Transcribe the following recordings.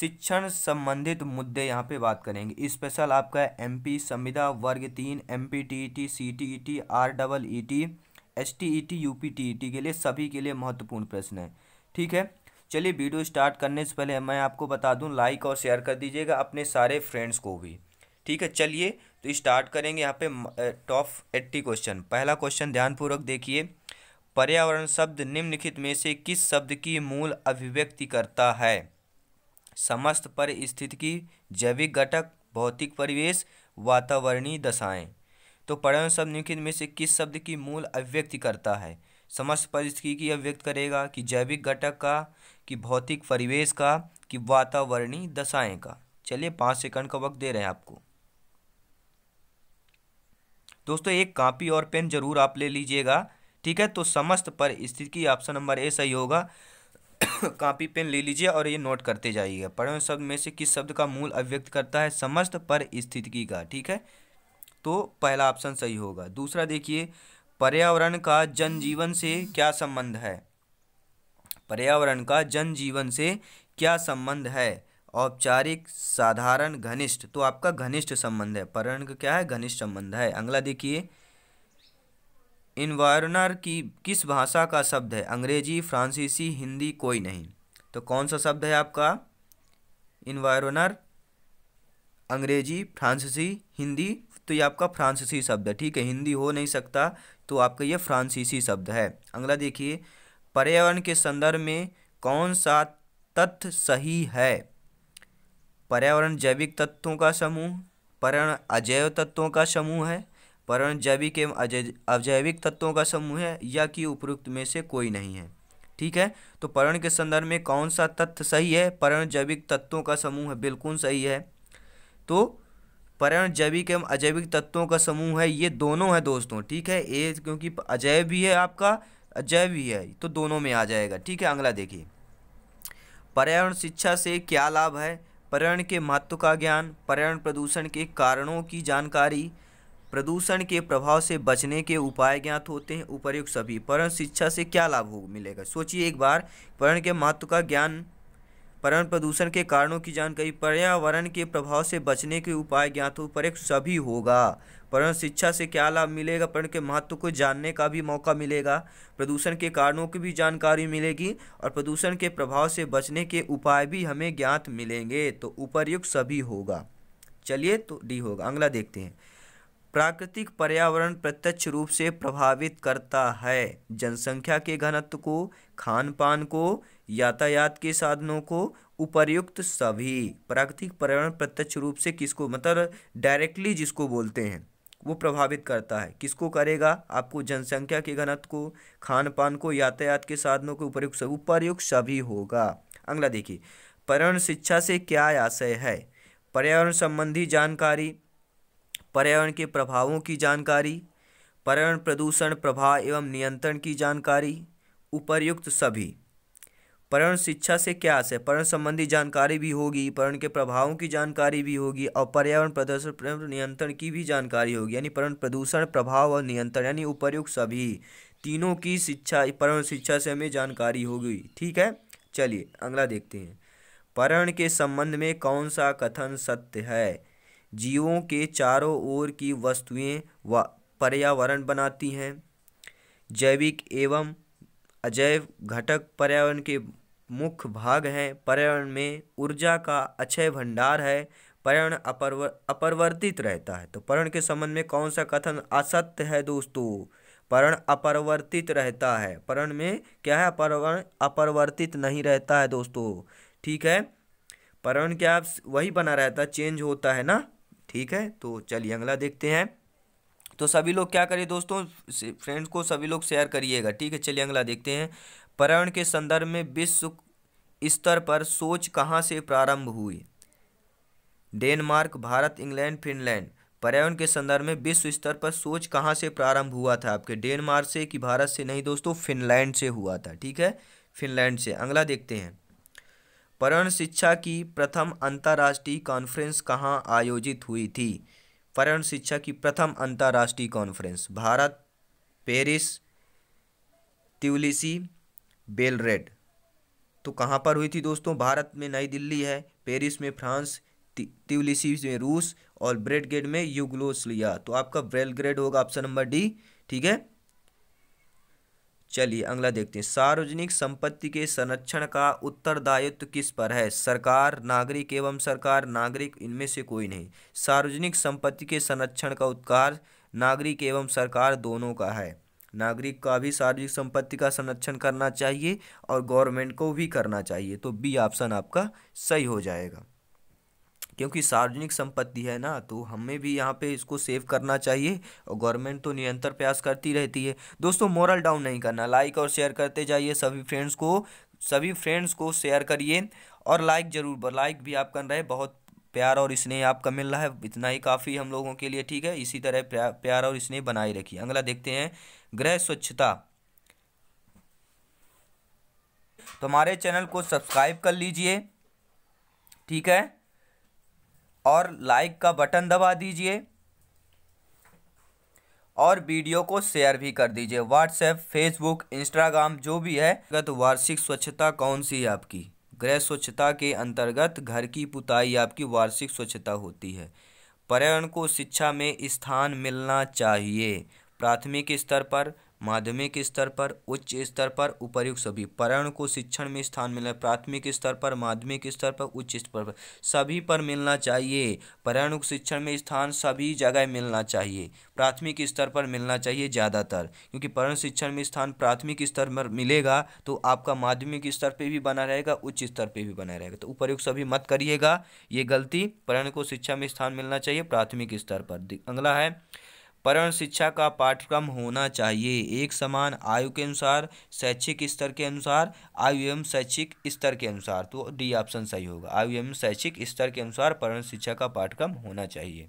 शिक्षण संबंधित मुद्दे यहाँ पे बात करेंगे स्पेशल आपका एम पी संविदा वर्ग तीन M P T E T C T E T R double E T S T E T U P T E T के लिए सभी के लिए महत्वपूर्ण प्रश्न है ठीक है चलिए वीडियो स्टार्ट करने से पहले मैं आपको बता दूँ लाइक और शेयर कर दीजिएगा अपने सारे फ्रेंड्स को भी ठीक है चलिए तो स्टार्ट करेंगे यहाँ पे टॉप एट्टी क्वेश्चन पहला क्वेश्चन ध्यानपूर्वक देखिए पर्यावरण शब्द निम्नलिखित में से किस शब्द की मूल अभिव्यक्ति करता है समस्त परिस्थितिकी जैविक घटक भौतिक परिवेश वातावरणीय दशाएं तो पर्यावरण शब्द निम्नलिखित में से किस शब्द की मूल अभिव्यक्ति करता है समस्त परिस्थिति की अभिव्यक्त करेगा कि जैविक घटक का कि भौतिक परिवेश का कि वातावरणीय दशाएं का चलिए पाँच सेकंड का वक्त दे रहे हैं आपको दोस्तों एक कापी और पेन जरूर आप ले लीजिएगा ठीक है तो समस्त परिस्थिति ऑप्शन नंबर ए सही होगा कापी पेन ले लीजिए और ये नोट करते जाइएगा पढ़े शब्द में से किस शब्द का मूल अभिव्यक्त करता है समस्त पर स्थितिकी का ठीक है तो पहला ऑप्शन सही होगा दूसरा देखिए पर्यावरण का जनजीवन से क्या संबंध है पर्यावरण का जनजीवन से क्या संबंध है औपचारिक साधारण घनिष्ठ तो आपका घनिष्ठ संबंध है पर्यावरण का क्या है घनिष्ठ संबंध है अगला देखिए इन्वायरनर की किस भाषा का शब्द है अंग्रेजी फ्रांसीसी हिंदी कोई नहीं तो कौन सा शब्द है आपका इन्वायरनर अंग्रेजी फ्रांसीसी हिंदी तो ये आपका फ्रांसीसी शब्द है ठीक है हिंदी हो नहीं सकता तो आपका ये फ्रांसीसी शब्द है अगला देखिए पर्यावरण के संदर्भ में कौन सा तथ्य सही है पर्यावरण जैविक तत्वों का समूह पर्यावरण अजैव तत्वों का समूह है परण जैविक एवं अजैविक तत्वों का समूह है या कि उपरोक्त में से कोई नहीं है ठीक है तो परण के संदर्भ में कौन सा तथ्य सही है परण जैविक तत्वों का समूह है बिल्कुल सही है तो परण जैविक एवं अजैविक तत्वों का समूह है ये दोनों है दोस्तों ठीक है ए क्योंकि अजैव भी है आपका अजैव भी है तो दोनों में आ जाएगा ठीक है अगला देखिए पर्यावरण शिक्षा से क्या लाभ है पर्यावरण के महत्व का ज्ञान पर्यावरण प्रदूषण के कारणों की जानकारी प्रदूषण के प्रभाव से बचने के उपाय ज्ञात होते हैं उपरयुक्त सभी पर्ण शिक्षा से क्या लाभ हो मिलेगा सोचिए एक बार पर्ण के महत्व का ज्ञान पर्यावरण प्रदूषण के कारणों की जानकारी पर्यावरण के प्रभाव से बचने के उपाय ज्ञात हो पर सभी होगा पर्यावरण शिक्षा से क्या लाभ मिलेगा पर्यावरण के महत्व को जानने का भी मौका मिलेगा प्रदूषण के कारणों की भी जानकारी मिलेगी और प्रदूषण के प्रभाव से बचने के उपाय भी हमें ज्ञात मिलेंगे तो उपरयुक्त सभी होगा चलिए तो डी होगा अगला देखते हैं प्राकृतिक पर्यावरण प्रत्यक्ष रूप से प्रभावित करता है जनसंख्या के घनत्व को खान पान को यातायात के साधनों को उपर्युक्त सभी प्राकृतिक पर्यावरण प्रत्यक्ष रूप से किसको मतलब डायरेक्टली जिसको बोलते हैं वो प्रभावित करता है किसको करेगा आपको जनसंख्या के घनत्व को खान पान को यातायात के साधनों को उपयुक्त उपर्युक्त सभी होगा अगला देखिए पर्यावरण शिक्षा से क्या आशय है पर्यावरण संबंधी जानकारी पर्यावरण के प्रभावों की जानकारी पर्यावरण प्रदूषण प्रभाव एवं नियंत्रण की जानकारी उपर्युक्त सभी पर्यावरण शिक्षा से क्या आशय पर्यावरण संबंधी जानकारी भी होगी पर्यावरण के प्रभावों की जानकारी भी होगी और पर्यावरण प्रदूषण नियंत्रण की भी जानकारी होगी यानी पर्यावरण प्रदूषण प्रभाव और नियंत्रण यानी उपर्युक्त सभी तीनों की शिक्षा पर्यावरण शिक्षा से हमें जानकारी होगी ठीक है चलिए अगला देखते हैं पर्यावरण के संबंध में कौन सा कथन सत्य है जीवों के चारों ओर की वस्तुएं व पर्यावरण बनाती हैं जैविक एवं अजैव घटक पर्यावरण के मुख्य भाग हैं पर्यावरण में ऊर्जा का अक्षय भंडार है पर्यावरण अपरवर अपरिवर्तित रहता है तो पर्यावरण के संबंध में कौन सा कथन असत्य है दोस्तों पर्यावरण अपरिवर्तित रहता है पर्यावरण में क्या है पर्यावरण अपरिवर्तित नहीं रहता है दोस्तों ठीक है पर्यावरण क्या वही बना रहता है चेंज होता है ना ठीक है तो चलिए अगला देखते हैं तो सभी लोग क्या करिए दोस्तों फ्रेंड्स को सभी लोग शेयर करिएगा ठीक है चलिए अगला देखते हैं पर्यावरण के संदर्भ में विश्व स्तर पर सोच कहाँ से प्रारंभ हुई डेनमार्क भारत इंग्लैंड फिनलैंड पर्यावरण के संदर्भ में विश्व स्तर पर सोच कहाँ से प्रारंभ हुआ था आपके डेनमार्क से कि भारत से नहीं दोस्तों फिनलैंड से हुआ था ठीक है फिनलैंड से अगला देखते हैं पर्ण शिक्षा की प्रथम अंतर्राष्ट्रीय कॉन्फ्रेंस कहाँ आयोजित हुई थी पर्ण शिक्षा की प्रथम अंतर्राष्ट्रीय conference Bharat Paris Tbilisi Belgrade तो कहाँ पर हुई थी दोस्तों भारत में नई दिल्ली है पेरिस में फ्रांस ट्यूलिसी में रूस और ब्रेडग्रेड में युगलोसलिया तो आपका ब्रेलग्रेड होगा ऑप्शन नंबर डी ठीक है चलिए अगला देखते हैं सार्वजनिक संपत्ति के संरक्षण का उत्तरदायित्व किस पर है सरकार नागरिक एवं सरकार नागरिक इनमें से कोई नहीं सार्वजनिक संपत्ति के संरक्षण का उत्कार नागरिक एवं सरकार दोनों का है नागरिक का भी सार्वजनिक संपत्ति का संरक्षण करना चाहिए और गवर्नमेंट को भी करना चाहिए तो बी ऑप्शन आपका सही हो जाएगा क्योंकि सार्वजनिक संपत्ति है ना तो हमें भी यहाँ पे इसको सेव करना चाहिए और गवर्नमेंट तो निरंतर प्रयास करती रहती है दोस्तों मोरल डाउन नहीं करना लाइक और शेयर करते जाइए सभी फ्रेंड्स को सभी फ्रेंड्स को शेयर करिए और लाइक ज़रूर लाइक भी आप कर रहे हैं बहुत प्यार और स्नेह आपका मिल रहा है इतना ही काफ़ी हम लोगों के लिए ठीक है इसी तरह प्यार, प्यार और स्नेह बनाए रखिए अगला देखते हैं गृह स्वच्छता तो हमारे चैनल को सब्सक्राइब कर लीजिए ठीक है और लाइक का बटन दबा दीजिए और वीडियो को शेयर भी कर दीजिए व्हाट्सएप फेसबुक इंस्टाग्राम जो भी है गत वार्षिक स्वच्छता कौन सी है आपकी गृह स्वच्छता के अंतर्गत घर की पुताई आपकी वार्षिक स्वच्छता होती है पर्यावरण को शिक्षा में स्थान मिलना चाहिए प्राथमिक स्तर पर माध्यमिक स्तर पर उच्च स्तर पर उपर्युक्त सभी परण को शिक्षण में स्थान मिलना प्राथमिक स्तर पर माध्यमिक स्तर पर उच्च स्तर पर सभी पर मिलना चाहिए परण को शिक्षण में स्थान सभी जगह मिलना चाहिए प्राथमिक स्तर पर मिलना चाहिए ज़्यादातर क्योंकि परण शिक्षण में स्थान प्राथमिक स्तर पर मिलेगा तो आपका माध्यमिक स्तर पर भी बना रहेगा उच्च स्तर पर भी बना रहेगा तो उपयुक्त सभी मत करिएगा ये गलती परण को शिक्षा में स्थान मिलना चाहिए प्राथमिक स्तर पर अगला है पर्यावरण शिक्षा का पाठ्यक्रम होना चाहिए एक समान आयु के अनुसार शैक्षिक स्तर के अनुसार आयु एवं शैक्षिक स्तर के अनुसार तो डी ऑप्शन सही होगा आयु एवं शैक्षिक स्तर के अनुसार पर्यावरण शिक्षा का पाठ्यक्रम होना चाहिए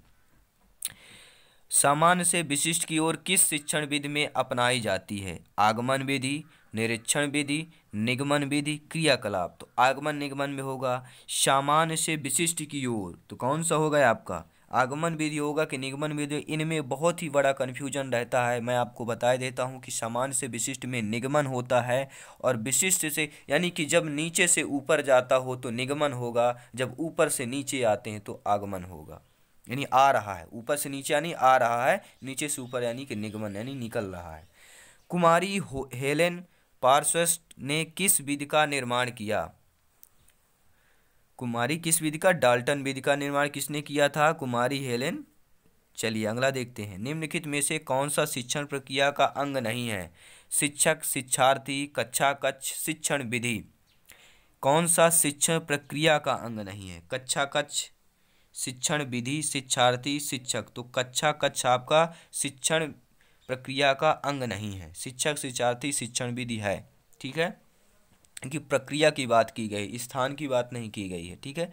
सामान्य से विशिष्ट की ओर किस शिक्षण विधि में अपनाई जाती है आगमन विधि निरीक्षण विधि निगमन विधि क्रियाकलाप तो आगमन निगमन में होगा सामान्य से विशिष्ट की ओर तो कौन सा होगा आपका आगमन विधि होगा कि निगमन विधि इनमें बहुत ही बड़ा कन्फ्यूजन रहता है मैं आपको बता देता हूँ कि समान से विशिष्ट में निगमन होता है और विशिष्ट से यानी कि जब नीचे से ऊपर जाता हो तो निगमन होगा जब ऊपर से नीचे आते हैं तो आगमन होगा यानी आ रहा है ऊपर से नीचे यानी आ रहा है नीचे से ऊपर यानी कि निगमन यानी निकल रहा है कुमारी हेलेन पार्सस्ट ने किस विधि का निर्माण किया कुमारी किस विधि का डाल्टन विधि का निर्माण किसने किया था कुमारी हेलेन चलिए अगला देखते हैं निम्नलिखित में से कौन सा शिक्षण प्रक्रिया का अंग नहीं है शिक्षक शिक्षार्थी कक्षा कक्ष शिक्षण विधि कौन सा शिक्षण प्रक्रिया का अंग नहीं है कक्षा कक्ष शिक्षण विधि शिक्षार्थी शिक्षक तो कक्षा कक्ष आपका शिक्षण प्रक्रिया का अंग नहीं है शिक्षक शिक्षार्थी शिक्षण विधि है ठीक है की प्रक्रिया की बात की गई स्थान की बात नहीं की गई है ठीक है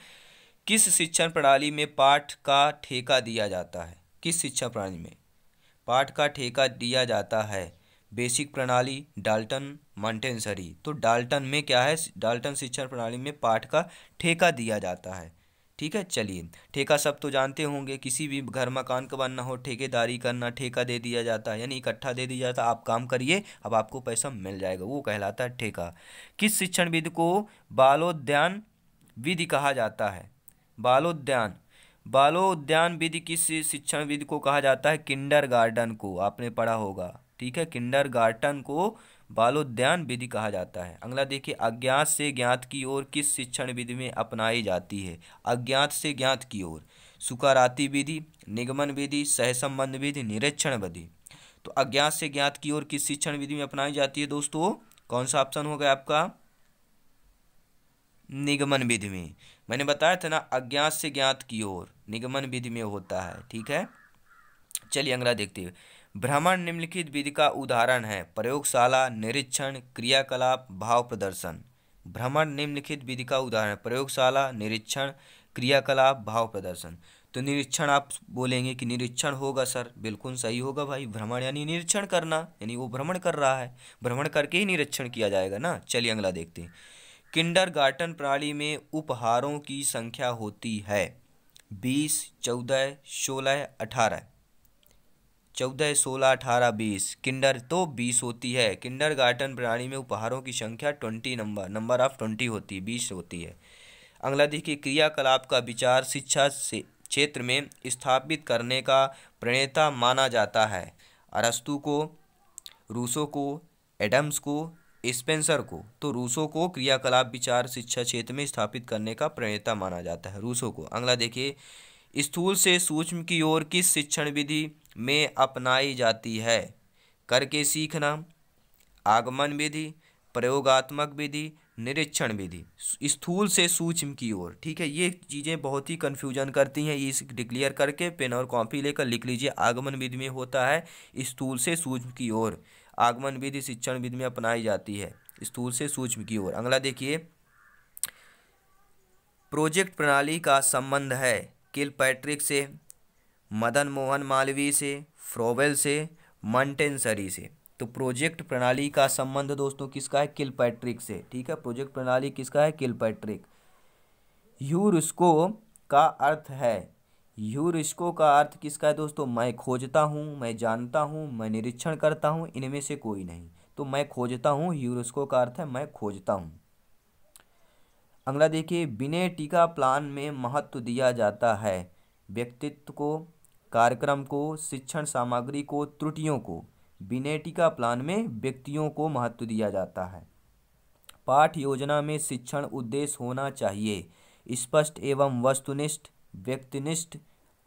किस शिक्षण प्रणाली में पाठ का ठेका दिया जाता है किस शिक्षा प्रणाली में पाठ का ठेका दिया जाता है बेसिक प्रणाली डाल्टन मॉन्टेसरी तो डाल्टन में क्या है डाल्टन शिक्षण प्रणाली में पाठ का ठेका दिया जाता है ठीक है चलिए ठेका सब तो जानते होंगे किसी भी घर मकान का बनना हो ठेकेदारी करना ठेका दे दिया जाता है यानी इकट्ठा दे दिया जाता है आप काम करिए अब आपको पैसा मिल जाएगा वो कहलाता है ठेका किस शिक्षण विधि को बालोद्यान विधि कहा जाता है बालोद्यान बालोद्यान विधि किस शिक्षण विधि को कहा जाता है किंडर गार्डन को आपने पढ़ा होगा ठीक है किंडर गार्डन को बालोद्यान विधि कहा जाता है अगला देखिए अज्ञात से ज्ञात की ओर किस शिक्षण विधि में अपनाई जाती है अज्ञात से ज्ञात की ओर सुकाराती विधि निगमन विधि सहसंबंध विधि निरीक्षण विधि तो अज्ञात से ज्ञात की ओर किस शिक्षण विधि में अपनाई जाती है दोस्तों कौन सा ऑप्शन हो गया आपका निगमन विधि में मैंने बताया था ना अज्ञात से ज्ञात की ओर निगमन विधि में होता है ठीक है चलिए अगला देखते हैं भ्रमण निम्नलिखित विधि का उदाहरण है प्रयोगशाला निरीक्षण क्रियाकलाप भाव प्रदर्शन भ्रमण निम्नलिखित विधि का उदाहरण प्रयोगशाला निरीक्षण क्रियाकलाप भाव प्रदर्शन तो निरीक्षण आप बोलेंगे कि निरीक्षण होगा सर बिल्कुल सही होगा भाई भ्रमण यानी निरीक्षण करना यानी वो भ्रमण कर रहा है भ्रमण करके ही निरीक्षण किया जाएगा ना चलिए अगला देखते हैं किंडर गार्टन प्रणाली में उपहारों की संख्या होती है बीस चौदह सोलह अठारह चौदह सोलह अठारह बीस किंडर तो बीस होती है किंडर गार्टन प्रणाली में उपहारों की संख्या twenty number number of twenty होती है बीस होती है अंग्लादेश देखिए क्रियाकलाप का विचार शिक्षा से क्षेत्र में स्थापित करने का प्रणेता माना जाता है अरस्तु को रूसो को एडम्स को स्पेंसर को तो रूसो को क्रियाकलाप विचार शिक्षा क्षेत्र में स्थापित करने का प्रणेता माना जाता है रूसो को अगला देखिए स्थूल से सूक्ष्म की ओर किस शिक्षण विधि में अपनाई जाती है करके सीखना आगमन विधि प्रयोगात्मक विधि निरीक्षण विधि स्थूल से सूक्ष्म की ओर ठीक है ये चीज़ें बहुत ही कन्फ्यूजन करती हैं ये डिक्लेयर करके पेन और कॉपी लेकर लिख लीजिए आगमन विधि में होता है स्थूल से सूक्ष्म की ओर आगमन विधि शिक्षण विधि में अपनाई जाती है स्थूल से सूक्ष्म की ओर अगला देखिए प्रोजेक्ट प्रणाली का संबंध है किल पैट्रिक से मदन मोहन मालवीय से फ्रोवेल से मंटेनसरी से तो प्रोजेक्ट प्रणाली का संबंध दोस्तों किसका है किल पैट्रिक से ठीक है प्रोजेक्ट प्रणाली किसका है किल पैट्रिक यूरिस्को का अर्थ है यूरिस्को का अर्थ किसका है दोस्तों मैं खोजता हूँ मैं जानता हूँ मैं निरीक्षण करता हूँ इनमें से कोई नहीं तो मैं खोजता हूँ यूरिस्को का अर्थ है मैं खोजता हूँ अगला देखिए बिने टीका प्लान में महत्व दिया जाता है व्यक्तित्व को कार्यक्रम को शिक्षण सामग्री को त्रुटियों को बिनेटिका प्लान में व्यक्तियों को महत्व दिया जाता है पाठ योजना में शिक्षण उद्देश्य होना चाहिए स्पष्ट एवं वस्तुनिष्ठ व्यक्तिनिष्ठ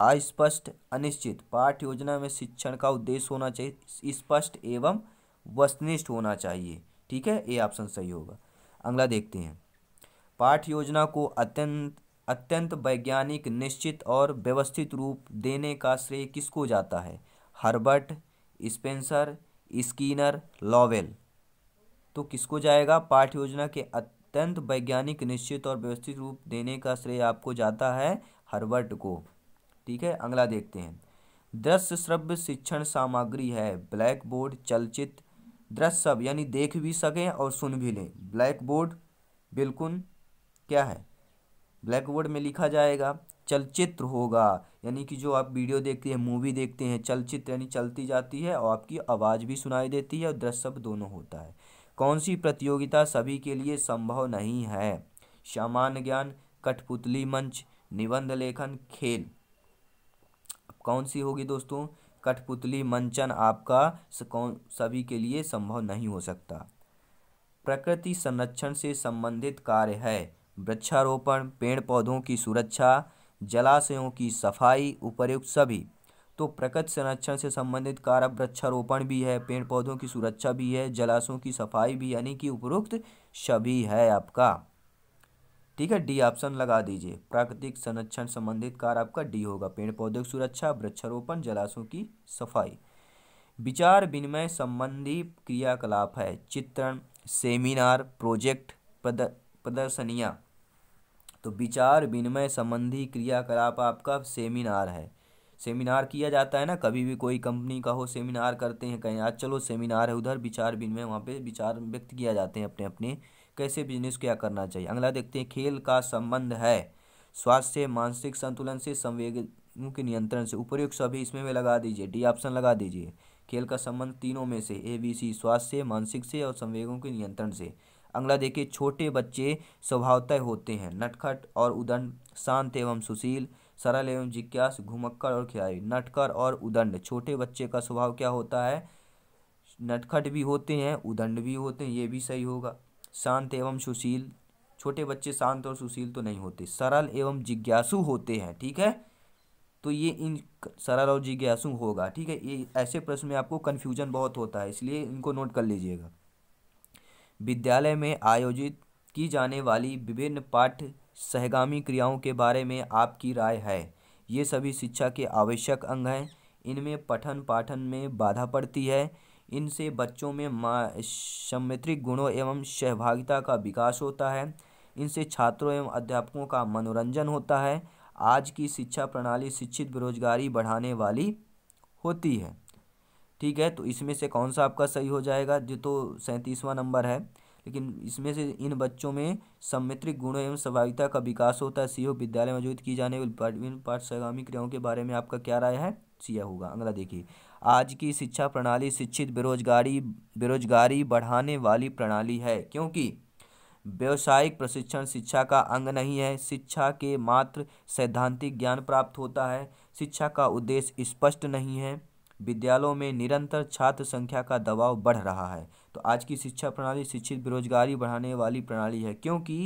अस्पष्ट अनिश्चित पाठ योजना में शिक्षण का उद्देश्य होना चाहिए स्पष्ट एवं वस्तुनिष्ठ होना चाहिए ठीक है ये ऑप्शन सही होगा अगला देखते हैं पाठ योजना को अत्यंत अत्यंत वैज्ञानिक निश्चित और व्यवस्थित रूप देने का श्रेय किसको जाता है हर्बर्ट स्पेंसर स्कीनर लॉवेल तो किसको जाएगा पाठ योजना के अत्यंत वैज्ञानिक निश्चित और व्यवस्थित रूप देने का श्रेय आपको जाता है हर्बर्ट को ठीक है अगला देखते हैं दृश्य श्रव्य शिक्षण सामग्री है ब्लैक बोर्ड चलचित्र दृश्य सब यानी देख भी सकें और सुन भी लें ब्लैक बोर्ड बिल्कुल क्या है ब्लैकबोर्ड में लिखा जाएगा चलचित्र होगा यानी कि जो आप वीडियो देखते हैं मूवी देखते हैं चलचित्र यानी चलती जाती है और आपकी आवाज़ भी सुनाई देती है और दृश्य दोनों होता है कौन सी प्रतियोगिता सभी के लिए संभव नहीं है सामान्य ज्ञान कठपुतली मंच निबंध लेखन खेल कौन सी होगी दोस्तों कठपुतली मंचन आपका कौन सभी के लिए संभव नहीं हो सकता प्रकृति संरक्षण से संबंधित कार्य है वृक्षारोपण पेड़ पौधों की सुरक्षा जलाशयों की सफाई उपरुक्त सभी तो प्रकृति संरक्षण से संबंधित कारक वृक्षारोपण भी है पेड़ पौधों की सुरक्षा भी है जलाशयों की सफाई भी यानी कि उपयुक्त सभी है आपका ठीक है डी ऑप्शन लगा दीजिए प्राकृतिक संरक्षण संबंधित कार आपका डी होगा पेड़ पौधों की सुरक्षा वृक्षारोपण जलाशयों की सफाई विचार विनिमय संबंधी क्रियाकलाप है चित्रण सेमिनार प्रोजेक्ट प्रद प्रदर्शनियाँ तो विचार विनिमय संबंधी क्रियाकलाप आपका सेमिनार है सेमिनार किया जाता है ना कभी भी कोई कंपनी का हो सेमिनार करते हैं कहीं आज चलो सेमिनार है उधर विचार विनिमय वहाँ पे विचार व्यक्त किया जाते हैं अपने अपने कैसे बिजनेस क्या करना चाहिए अगला देखते हैं खेल का संबंध है स्वास्थ्य मानसिक संतुलन से संवेगों के नियंत्रण से उपयुक्त सभी इसमें में लगा दीजिए डी ऑप्शन लगा दीजिए खेल का संबंध तीनों में से ए बी सी स्वास्थ्य मानसिक से और संवेगों के नियंत्रण से अगला देखिए छोटे बच्चे स्वभावतः होते हैं नटखट और उदंड शांत एवं सुशील सरल एवं जिज्ञास घुमक्कर और खिलाड़ी नटकर और उदंड छोटे बच्चे का स्वभाव क्या होता है नटखट भी होते हैं उदंड भी होते हैं ये भी सही होगा शांत एवं सुशील छोटे बच्चे शांत और सुशील तो नहीं होते सरल एवं जिज्ञासु होते हैं ठीक है तो ये इन सरल और जिज्ञासु होगा ठीक है ये ऐसे प्रश्न में आपको कन्फ्यूजन बहुत होता है इसलिए इनको नोट कर लीजिएगा विद्यालय में आयोजित की जाने वाली विभिन्न पाठ्य सहगामी क्रियाओं के बारे में आपकी राय है ये सभी शिक्षा के आवश्यक अंग हैं इनमें पठन पाठन में बाधा पड़ती है इनसे बच्चों में सम्मित्रिक गुणों एवं सहभागिता का विकास होता है इनसे छात्रों एवं अध्यापकों का मनोरंजन होता है आज की शिक्षा प्रणाली शिक्षित बेरोजगारी बढ़ाने वाली होती है ठीक है तो इसमें से कौन सा आपका सही हो जाएगा जो तो सैंतीसवां नंबर है लेकिन इसमें से इन बच्चों में सम्मित्रिक गुणों एवं स्वाभाविकता का विकास होता है सीओ विद्यालय में की जाने वाली पाठ्यगामी क्रियाओं के बारे में आपका क्या राय है सिया होगा अगला देखिए आज की शिक्षा प्रणाली शिक्षित बेरोजगारी बेरोजगारी बढ़ाने वाली प्रणाली है क्योंकि व्यावसायिक प्रशिक्षण शिक्षा का अंग नहीं है शिक्षा के मात्र सैद्धांतिक ज्ञान प्राप्त होता है शिक्षा का उद्देश्य स्पष्ट नहीं है विद्यालयों में निरंतर छात्र संख्या का दबाव बढ़ रहा है तो आज की शिक्षा प्रणाली शिक्षित बेरोजगारी बढ़ाने वाली प्रणाली है क्योंकि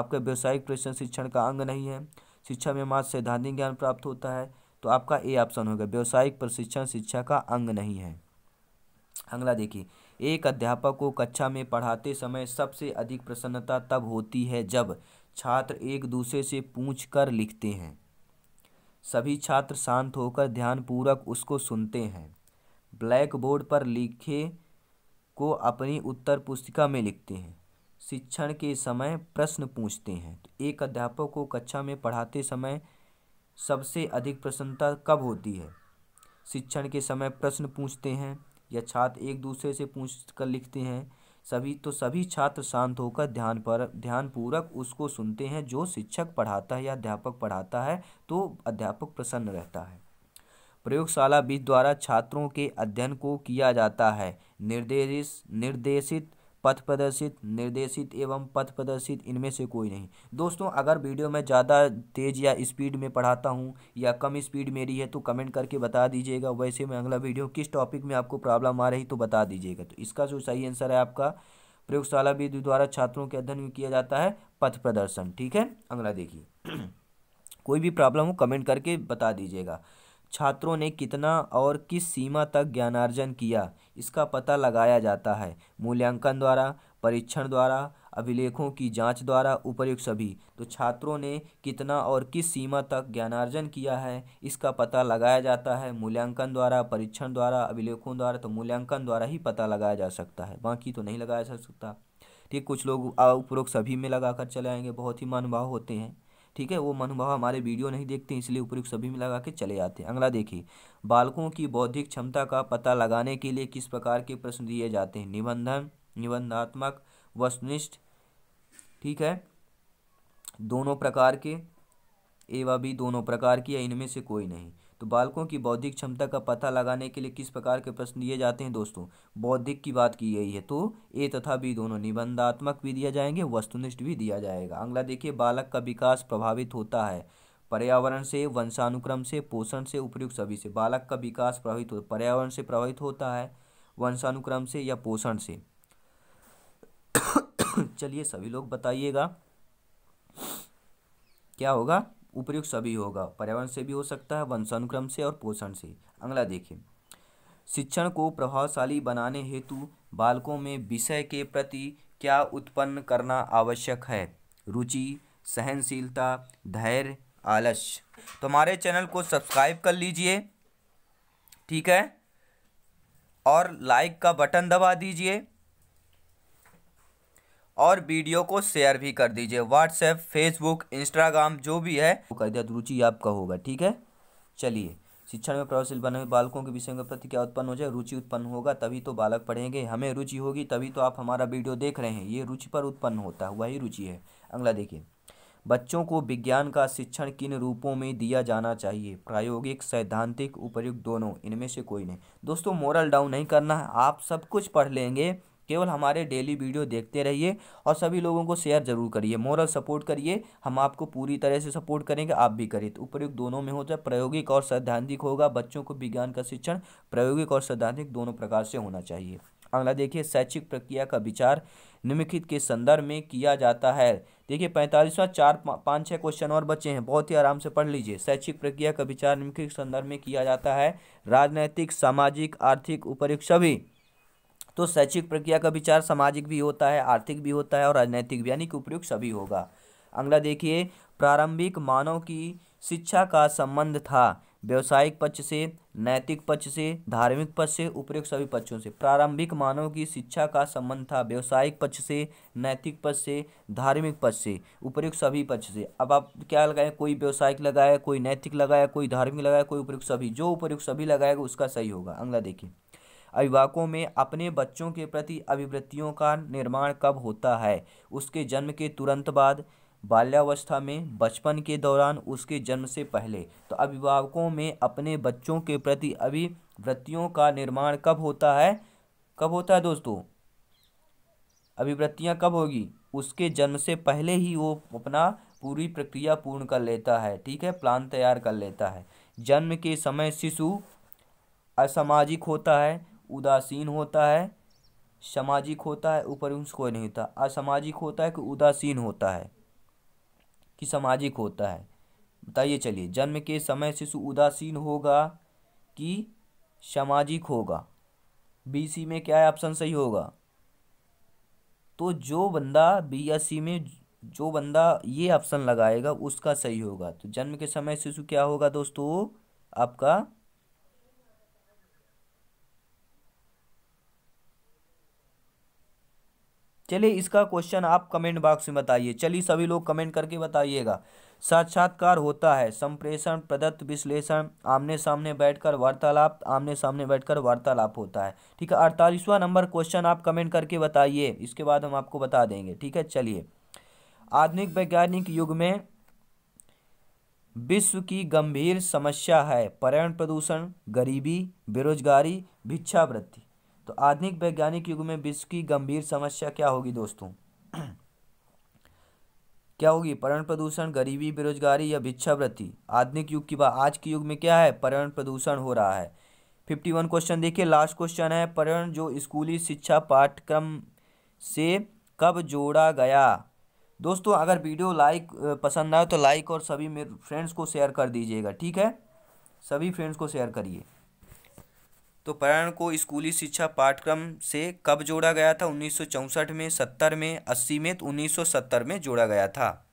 आपका व्यावसायिक प्रशिक्षण शिक्षण का अंग नहीं है शिक्षा में मात्र सैद्धांतिक ज्ञान प्राप्त होता है तो आपका ए ऑप्शन होगा व्यावसायिक प्रशिक्षण शिक्षा का अंग नहीं है अगला देखिए एक अध्यापक को कक्षा में पढ़ाते समय सबसे अधिक प्रसन्नता तब होती है जब छात्र एक दूसरे से पूछ कर लिखते हैं सभी छात्र शांत होकर ध्यानपूर्वक उसको सुनते हैं ब्लैक बोर्ड पर लिखे को अपनी उत्तर पुस्तिका में लिखते हैं शिक्षण के समय प्रश्न पूछते हैं तो एक अध्यापक को कक्षा में पढ़ाते समय सबसे अधिक प्रसन्नता कब होती है शिक्षण के समय प्रश्न पूछते हैं या छात्र एक दूसरे से पूछ कर लिखते हैं सभी तो सभी छात्र शांत होकर ध्यान पर ध्यानपूर्वक उसको सुनते हैं जो शिक्षक पढ़ाता है या अध्यापक पढ़ाता है तो अध्यापक प्रसन्न रहता है प्रयोगशाला विद द्वारा छात्रों के अध्ययन को किया जाता है निर्देश निर्देशित पथ प्रदर्शित निर्देशित एवं पथ प्रदर्शित इनमें से कोई नहीं दोस्तों अगर वीडियो में ज़्यादा तेज़ या स्पीड में पढ़ाता हूँ या कम स्पीड मेरी है तो कमेंट करके बता दीजिएगा वैसे मैं अगला वीडियो किस टॉपिक में आपको प्रॉब्लम आ रही तो बता दीजिएगा तो इसका जो सही आंसर है आपका प्रयोगशाला विधि द्वारा छात्रों के अध्ययन में किया जाता है पथ प्रदर्शन ठीक है अगला देखिए कोई भी प्रॉब्लम हो कमेंट करके बता दीजिएगा छात्रों ने कितना और किस सीमा तक ज्ञानार्जन किया इसका पता लगाया जाता है मूल्यांकन द्वारा परीक्षण द्वारा अभिलेखों की जांच द्वारा उपर्युक्त सभी तो छात्रों ने कितना और किस सीमा तक ज्ञानार्जन किया है इसका पता लगाया जाता है मूल्यांकन द्वारा परीक्षण द्वारा अभिलेखों द्वारा तो मूल्यांकन द्वारा ही पता लगाया जा सकता है बाकी तो नहीं लगाया जा सकता ठीक कुछ लोग उपरोक्त सभी में लगा कर चले आएंगे बहुत ही मानभाव होते हैं ठीक है वो मनुभाव हमारे वीडियो नहीं देखते इसलिए उपयुक्त सभी में लगा के चले जाते हैं अगला देखिए बालकों की बौद्धिक क्षमता का पता लगाने के लिए किस प्रकार के प्रश्न दिए जाते हैं निबंधन निबंधात्मक वस्तुनिष्ठ ठीक है दोनों प्रकार के एवं भी दोनों प्रकार की या इनमें से कोई नहीं तो बालकों की बौद्धिक क्षमता का पता लगाने के लिए किस प्रकार के प्रश्न दिए जाते हैं दोस्तों बौद्धिक की बात की गई है तो ए तथा बी दोनों निबंधात्मक भी दिया जाएंगे वस्तुनिष्ठ भी दिया जाएगा अगला देखिए बालक का विकास प्रभावित होता है पर्यावरण से वंशानुक्रम से पोषण से उपयुक्त सभी से बालक का विकास प्रभावित हो पर्यावरण से प्रभावित होता है वंशानुक्रम से या पोषण से चलिए सभी लोग बताइएगा क्या होगा उपयुक्त सभी होगा पर्यावरण से भी हो सकता है वंशानुक्रम से और पोषण से अगला देखें शिक्षण को प्रभावशाली बनाने हेतु बालकों में विषय के प्रति क्या उत्पन्न करना आवश्यक है रुचि सहनशीलता धैर्य आलस्य तो हमारे चैनल को सब्सक्राइब कर लीजिए ठीक है और लाइक का बटन दबा दीजिए और वीडियो को शेयर भी कर दीजिए व्हाट्सएप फेसबुक इंस्टाग्राम जो भी है वो कर दिया रुचि आपका होगा ठीक है चलिए शिक्षण में प्रभावशील बने हुए बालकों के विषय के प्रति क्या उत्पन्न हो जाए रुचि उत्पन्न होगा तभी तो बालक पढ़ेंगे हमें रुचि होगी तभी तो आप हमारा वीडियो देख रहे हैं ये रुचि पर उत्पन्न होता है वही रुचि है अगला देखिए बच्चों को विज्ञान का शिक्षण किन रूपों में दिया जाना चाहिए प्रायोगिक सैद्धांतिक उपयुक्त दोनों इनमें से कोई नहीं दोस्तों मोरल डाउन नहीं करना है आप सब कुछ पढ़ लेंगे केवल हमारे डेली वीडियो देखते रहिए और सभी लोगों को शेयर जरूर करिए मोरल सपोर्ट करिए हम आपको पूरी तरह से सपोर्ट करेंगे आप भी करिए तो उपयुक्त दोनों में होता है प्रायोगिक और सैद्धांतिक होगा बच्चों को विज्ञान का शिक्षण प्रायोगिक और सैद्धांतिक दोनों प्रकार से होना चाहिए अगला देखिए शैक्षिक प्रक्रिया का विचार निम्नलिखित के संदर्भ में किया जाता है देखिए पैंतालीसवां चार पाँच छः क्वेश्चन और बचे हैं बहुत ही आराम से पढ़ लीजिए शैक्षिक प्रक्रिया का विचार निम्नलिखित संदर्भ में किया जाता है राजनैतिक सामाजिक आर्थिक उपरिक सभी तो शैक्षिक प्रक्रिया का विचार सामाजिक भी होता है आर्थिक भी होता है और राजनैतिक भी यानी कि उपयुक्त सभी होगा अगला देखिए प्रारंभिक मानव की शिक्षा का संबंध था व्यवसायिक पक्ष से नैतिक पक्ष से धार्मिक पक्ष से उपयुक्त सभी पक्षों से प्रारंभिक मानव की शिक्षा का संबंध था व्यवसायिक पक्ष से नैतिक पक्ष से धार्मिक पक्ष से उपयुक्त सभी पक्ष से अब आप क्या लगाएं कोई व्यवसायिक लगाया कोई नैतिक लगाया कोई धार्मिक लगाया कोई उपयुक्त सभी जो उपयुक्त सभी लगाएगा उसका सही होगा अगला देखिए अभिभावकों में अपने बच्चों के प्रति अभिवृत्तियों का निर्माण कब होता है उसके जन्म के तुरंत बाद बाल्यावस्था में बचपन के दौरान उसके जन्म से पहले तो अभिभावकों में अपने बच्चों के प्रति अभिवृत्तियों का निर्माण कब होता है कब होता है दोस्तों अभिवृत्तियाँ कब होगी उसके जन्म से पहले ही वो अपना पूरी प्रक्रिया पूर्ण कर लेता है ठीक है प्लान तैयार कर लेता है जन्म के समय शिशु असामाजिक होता है उदासीन होता है सामाजिक होता है ऊपर कोई नहीं होता असामाजिक होता है कि उदासीन होता है कि सामाजिक होता है बताइए चलिए जन्म के समय शिशु उदासीन होगा कि सामाजिक होगा बी सी में क्या है ऑप्शन सही होगा तो जो बंदा बी या सी में जो बंदा ये ऑप्शन लगाएगा उसका सही होगा तो जन्म के समय शिशु क्या होगा दोस्तों आपका चलिए इसका क्वेश्चन आप कमेंट बॉक्स में बताइए चलिए सभी लोग कमेंट करके बताइएगा साक्षात्कार होता है संप्रेषण प्रदत्त विश्लेषण आमने सामने बैठकर वार्तालाप आमने सामने बैठकर वार्तालाप होता है ठीक है अड़तालीसवां नंबर क्वेश्चन आप कमेंट करके बताइए इसके बाद हम आपको बता देंगे ठीक है चलिए आधुनिक वैज्ञानिक युग में विश्व की गंभीर समस्या है पर्यावरण प्रदूषण गरीबी बेरोजगारी भिक्षावृत्ति तो आधुनिक वैज्ञानिक युग में विश्व की गंभीर समस्या क्या होगी दोस्तों क्या होगी पर्यावरण प्रदूषण गरीबी बेरोजगारी या भिक्षावृत्ति आधुनिक युग की बात आज के युग में क्या है पर्यावरण प्रदूषण हो रहा है फिफ्टी वन क्वेश्चन देखिए लास्ट क्वेश्चन है पर्यावरण जो स्कूली शिक्षा पाठ्यक्रम से कब जोड़ा गया दोस्तों अगर वीडियो लाइक पसंद आए तो लाइक और सभी मेरे फ्रेंड्स को शेयर कर दीजिएगा ठीक है सभी फ्रेंड्स को शेयर करिए तो परण को स्कूली शिक्षा पाठ्यक्रम से कब जोड़ा गया था उन्नीस में सत्तर में अस्सी में तो उन्नीस में जोड़ा गया था